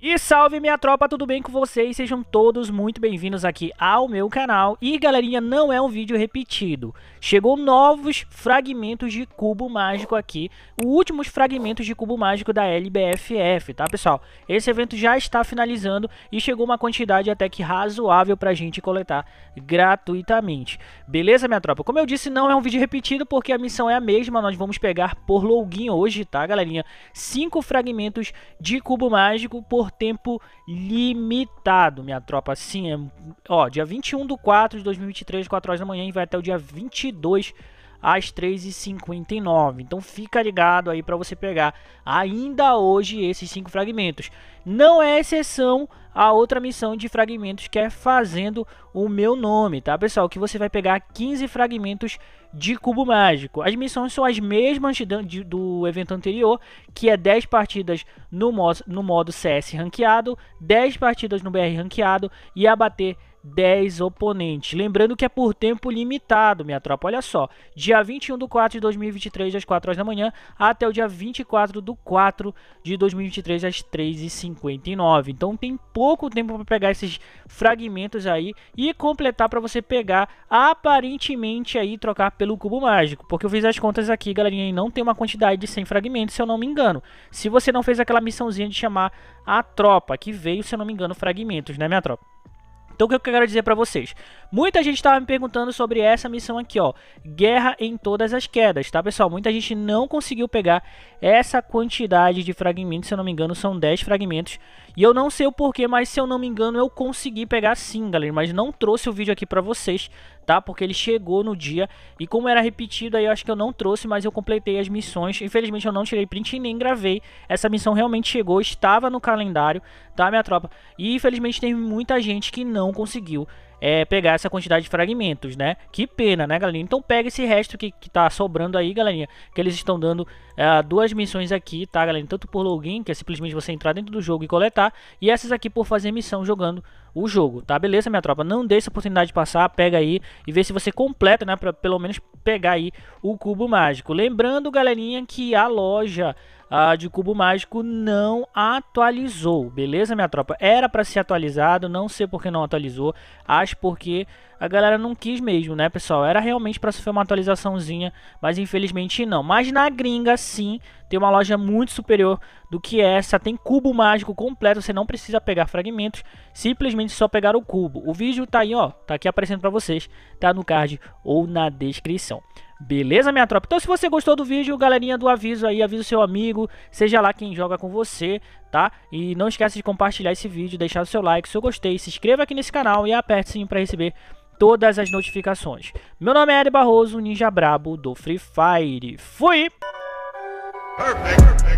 E salve minha tropa, tudo bem com vocês? Sejam todos muito bem-vindos aqui ao meu canal. E galerinha, não é um vídeo repetido. Chegou novos fragmentos de cubo mágico aqui. Os últimos fragmentos de cubo mágico da LBFF, tá pessoal? Esse evento já está finalizando e chegou uma quantidade até que razoável pra gente coletar gratuitamente. Beleza minha tropa? Como eu disse, não é um vídeo repetido porque a missão é a mesma. Nós vamos pegar por login hoje, tá galerinha? Cinco fragmentos de cubo mágico por por tempo limitado, minha tropa. Sim, é, ó, dia 21 do 4 de 2023, 4 horas da manhã e vai até o dia 22 de às 3h59. Então fica ligado aí para você pegar ainda hoje esses cinco fragmentos. Não é exceção a outra missão de fragmentos que é fazendo o meu nome, tá pessoal? Que você vai pegar 15 fragmentos de cubo mágico. As missões são as mesmas de, do evento anterior, que é 10 partidas no modo, no modo CS ranqueado, 10 partidas no BR ranqueado e abater 10 oponentes. Lembrando que é por tempo limitado, minha tropa. Olha só, dia 21 do 4 de 2023, às 4 horas da manhã, até o dia 24 do 4 de 2023, às 3h59. Então tem pouco tempo para pegar esses fragmentos aí e completar para você pegar, aparentemente, aí trocar pelo cubo mágico. Porque eu fiz as contas aqui, galerinha, e não tem uma quantidade de 100 fragmentos, se eu não me engano. Se você não fez aquela missãozinha de chamar a tropa, que veio, se eu não me engano, fragmentos, né, minha tropa? Então o que eu quero dizer para vocês? Muita gente estava me perguntando sobre essa missão aqui, ó. Guerra em todas as quedas, tá pessoal? Muita gente não conseguiu pegar essa quantidade de fragmentos, se eu não me engano são 10 fragmentos e eu não sei o porquê, mas se eu não me engano eu consegui pegar sim, galera. Mas não trouxe o vídeo aqui pra vocês, tá? Porque ele chegou no dia e como era repetido aí eu acho que eu não trouxe, mas eu completei as missões. Infelizmente eu não tirei print e nem gravei. Essa missão realmente chegou, estava no calendário, tá minha tropa? E infelizmente tem muita gente que não conseguiu é, pegar essa quantidade de fragmentos, né? Que pena, né, galerinha? Então pega esse resto que, que tá sobrando aí, galerinha. Que eles estão dando é, duas missões aqui, tá, galerinha? Tanto por login, que é simplesmente você entrar dentro do jogo e coletar. E essas aqui por fazer missão jogando o jogo, tá? Beleza, minha tropa? Não deixa a oportunidade de passar, pega aí e vê se você completa, né? Pra pelo menos pegar aí o cubo mágico. Lembrando, galerinha, que a loja uh, de Cubo Mágico não atualizou, beleza, minha tropa? Era para ser atualizado, não sei por que não atualizou, acho porque a galera não quis mesmo, né, pessoal? Era realmente para sofrer uma atualizaçãozinha, mas infelizmente não. Mas na gringa, sim, tem uma loja muito superior do que essa. Tem cubo mágico completo, você não precisa pegar fragmentos, simplesmente só pegar o cubo. O vídeo tá aí, ó, tá aqui aparecendo para vocês, tá no card ou na descrição. Beleza, minha tropa? Então se você gostou do vídeo, galerinha do aviso aí, avisa o seu amigo, seja lá quem joga com você, tá? E não esqueça de compartilhar esse vídeo, deixar o seu like, seu gostei, se inscreva aqui nesse canal e aperte o sininho para receber todas as notificações. Meu nome é Ari Barroso, Ninja Brabo do Free Fire. Fui! Perfect, perfect.